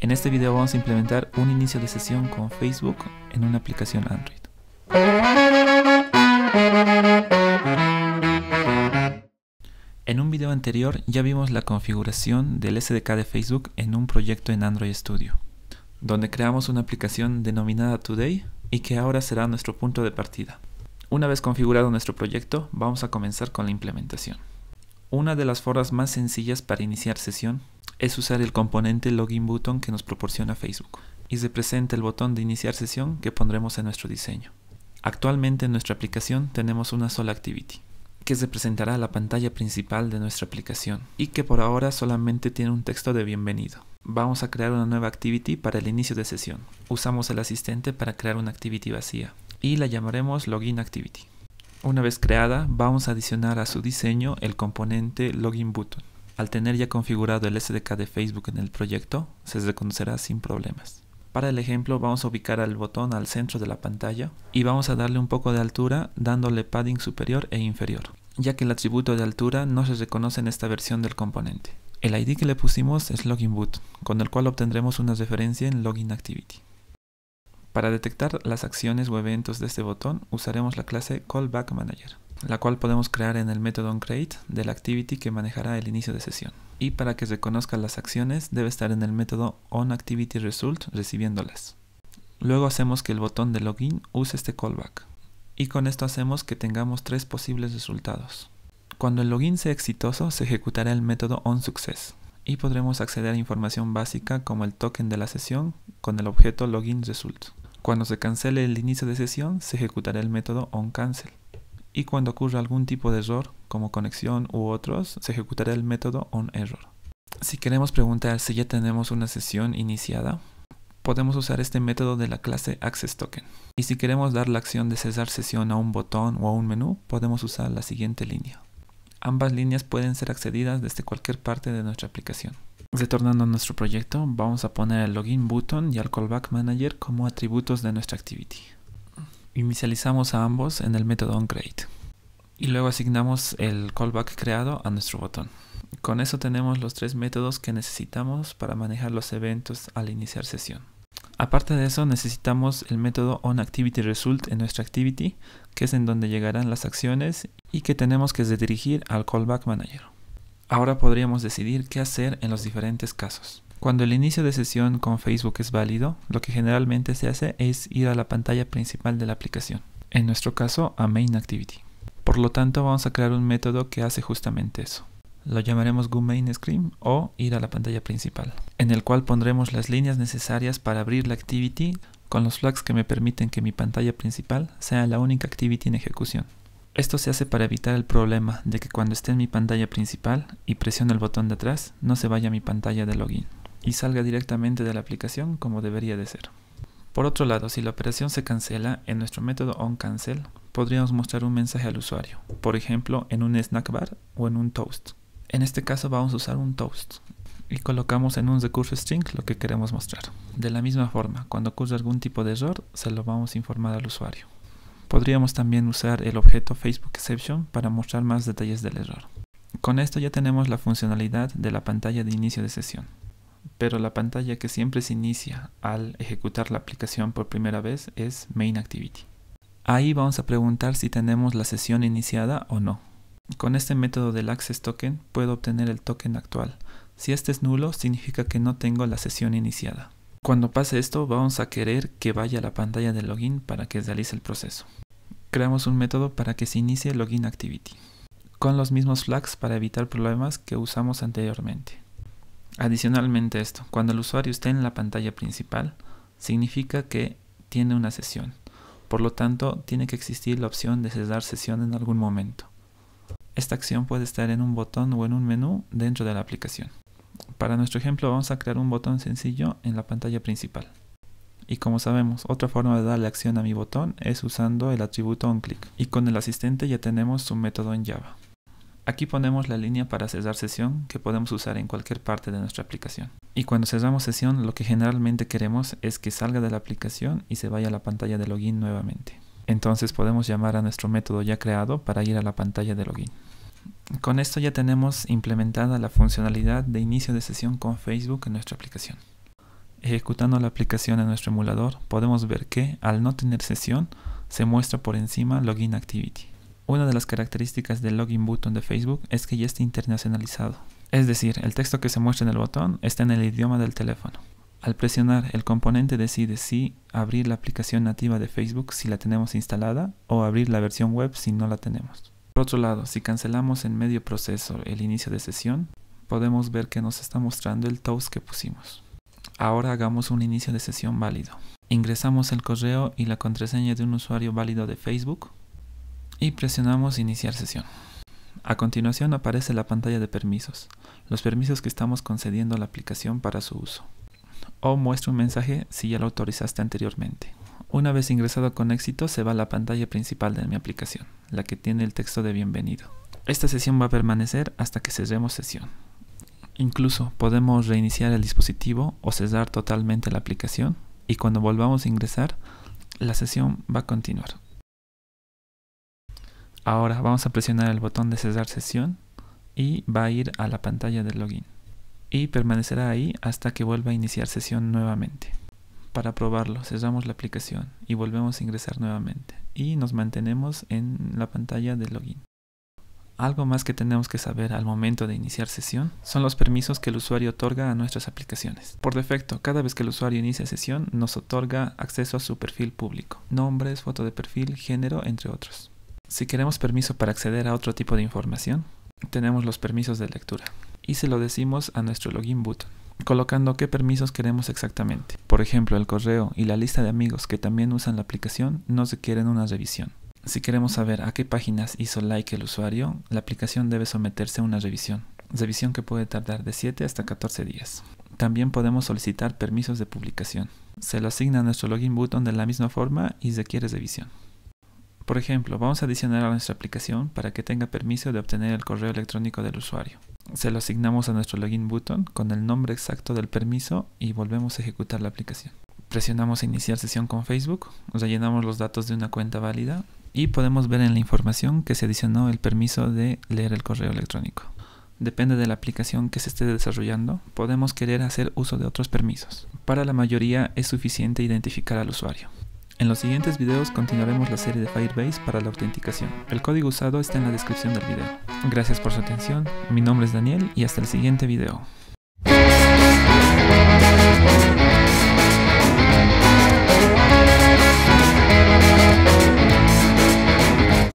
En este video vamos a implementar un inicio de sesión con Facebook en una aplicación Android. En un video anterior ya vimos la configuración del SDK de Facebook en un proyecto en Android Studio, donde creamos una aplicación denominada Today y que ahora será nuestro punto de partida. Una vez configurado nuestro proyecto, vamos a comenzar con la implementación. Una de las formas más sencillas para iniciar sesión es usar el componente Login Button que nos proporciona Facebook y se presenta el botón de iniciar sesión que pondremos en nuestro diseño. Actualmente en nuestra aplicación tenemos una sola activity que se presentará a la pantalla principal de nuestra aplicación y que por ahora solamente tiene un texto de bienvenido. Vamos a crear una nueva activity para el inicio de sesión. Usamos el asistente para crear una activity vacía y la llamaremos Login Activity. Una vez creada, vamos a adicionar a su diseño el componente Login Al tener ya configurado el SDK de Facebook en el proyecto, se reconocerá sin problemas. Para el ejemplo vamos a ubicar el botón al centro de la pantalla y vamos a darle un poco de altura dándole padding superior e inferior, ya que el atributo de altura no se reconoce en esta versión del componente. El ID que le pusimos es LoginButton, con el cual obtendremos una referencia en LoginActivity. Para detectar las acciones o eventos de este botón usaremos la clase CallbackManager, la cual podemos crear en el método onCreate de la activity que manejará el inicio de sesión. Y para que reconozca las acciones debe estar en el método onActivityResult recibiéndolas. Luego hacemos que el botón de login use este callback. Y con esto hacemos que tengamos tres posibles resultados. Cuando el login sea exitoso se ejecutará el método onSuccess, y podremos acceder a información básica como el token de la sesión con el objeto LoginResult. Cuando se cancele el inicio de sesión, se ejecutará el método onCancel. Y cuando ocurra algún tipo de error, como conexión u otros, se ejecutará el método onError. Si queremos preguntar si ya tenemos una sesión iniciada, podemos usar este método de la clase AccessToken. Y si queremos dar la acción de cesar sesión a un botón o a un menú, podemos usar la siguiente línea. Ambas líneas pueden ser accedidas desde cualquier parte de nuestra aplicación. Retornando a nuestro proyecto, vamos a poner el login button y el callback manager como atributos de nuestra activity. Inicializamos a ambos en el método onCreate y luego asignamos el callback creado a nuestro botón. Con eso tenemos los tres métodos que necesitamos para manejar los eventos al iniciar sesión. Aparte de eso, necesitamos el método onActivityResult en nuestra activity, que es en donde llegarán las acciones y que tenemos que dirigir al callback manager. Ahora podríamos decidir qué hacer en los diferentes casos. Cuando el inicio de sesión con Facebook es válido, lo que generalmente se hace es ir a la pantalla principal de la aplicación, en nuestro caso a MainActivity. Por lo tanto, vamos a crear un método que hace justamente eso. Lo llamaremos GoMainScreen o ir a la pantalla principal, en el cual pondremos las líneas necesarias para abrir la activity con los flags que me permiten que mi pantalla principal sea la única activity en ejecución. Esto se hace para evitar el problema de que cuando esté en mi pantalla principal y presione el botón de atrás, no se vaya a mi pantalla de login y salga directamente de la aplicación como debería de ser. Por otro lado, si la operación se cancela, en nuestro método onCancel podríamos mostrar un mensaje al usuario, por ejemplo en un snack bar o en un toast. En este caso vamos a usar un toast y colocamos en un recurso string lo que queremos mostrar. De la misma forma, cuando ocurre algún tipo de error, se lo vamos a informar al usuario. Podríamos también usar el objeto Facebook Exception para mostrar más detalles del error. Con esto ya tenemos la funcionalidad de la pantalla de inicio de sesión. Pero la pantalla que siempre se inicia al ejecutar la aplicación por primera vez es MainActivity. Ahí vamos a preguntar si tenemos la sesión iniciada o no. Con este método del Access Token puedo obtener el token actual. Si este es nulo, significa que no tengo la sesión iniciada. Cuando pase esto, vamos a querer que vaya a la pantalla de login para que realice el proceso. Creamos un método para que se inicie login activity, con los mismos flags para evitar problemas que usamos anteriormente. Adicionalmente esto, cuando el usuario esté en la pantalla principal, significa que tiene una sesión. Por lo tanto, tiene que existir la opción de cesar sesión en algún momento. Esta acción puede estar en un botón o en un menú dentro de la aplicación. Para nuestro ejemplo vamos a crear un botón sencillo en la pantalla principal. Y como sabemos, otra forma de darle acción a mi botón es usando el atributo onClick. Y con el asistente ya tenemos su método en Java. Aquí ponemos la línea para cerrar sesión que podemos usar en cualquier parte de nuestra aplicación. Y cuando cerramos sesión lo que generalmente queremos es que salga de la aplicación y se vaya a la pantalla de login nuevamente. Entonces podemos llamar a nuestro método ya creado para ir a la pantalla de login. Con esto ya tenemos implementada la funcionalidad de inicio de sesión con Facebook en nuestra aplicación. Ejecutando la aplicación en nuestro emulador, podemos ver que, al no tener sesión, se muestra por encima Login Activity. Una de las características del Login Button de Facebook es que ya está internacionalizado. Es decir, el texto que se muestra en el botón está en el idioma del teléfono. Al presionar, el componente decide si abrir la aplicación nativa de Facebook si la tenemos instalada o abrir la versión web si no la tenemos. Por otro lado, si cancelamos en medio proceso el inicio de sesión, podemos ver que nos está mostrando el toast que pusimos. Ahora hagamos un inicio de sesión válido. Ingresamos el correo y la contraseña de un usuario válido de Facebook y presionamos iniciar sesión. A continuación aparece la pantalla de permisos, los permisos que estamos concediendo a la aplicación para su uso. O muestra un mensaje si ya lo autorizaste anteriormente. Una vez ingresado con éxito, se va a la pantalla principal de mi aplicación, la que tiene el texto de bienvenido. Esta sesión va a permanecer hasta que cerremos sesión. Incluso podemos reiniciar el dispositivo o cesar totalmente la aplicación y cuando volvamos a ingresar, la sesión va a continuar. Ahora vamos a presionar el botón de cesar sesión y va a ir a la pantalla de login y permanecerá ahí hasta que vuelva a iniciar sesión nuevamente para probarlo, cerramos la aplicación y volvemos a ingresar nuevamente y nos mantenemos en la pantalla de login. Algo más que tenemos que saber al momento de iniciar sesión son los permisos que el usuario otorga a nuestras aplicaciones. Por defecto, cada vez que el usuario inicia sesión nos otorga acceso a su perfil público, nombres, foto de perfil, género, entre otros. Si queremos permiso para acceder a otro tipo de información, tenemos los permisos de lectura y se lo decimos a nuestro login button colocando qué permisos queremos exactamente. Por ejemplo, el correo y la lista de amigos que también usan la aplicación no requieren una revisión. Si queremos saber a qué páginas hizo like el usuario, la aplicación debe someterse a una revisión, revisión que puede tardar de 7 hasta 14 días. También podemos solicitar permisos de publicación. Se lo asigna a nuestro login button de la misma forma y requiere revisión. Por ejemplo, vamos a adicionar a nuestra aplicación para que tenga permiso de obtener el correo electrónico del usuario se lo asignamos a nuestro login button con el nombre exacto del permiso y volvemos a ejecutar la aplicación. Presionamos iniciar sesión con Facebook, rellenamos los datos de una cuenta válida y podemos ver en la información que se adicionó el permiso de leer el correo electrónico. Depende de la aplicación que se esté desarrollando, podemos querer hacer uso de otros permisos. Para la mayoría es suficiente identificar al usuario. En los siguientes videos continuaremos la serie de Firebase para la autenticación. El código usado está en la descripción del video. Gracias por su atención, mi nombre es Daniel y hasta el siguiente video.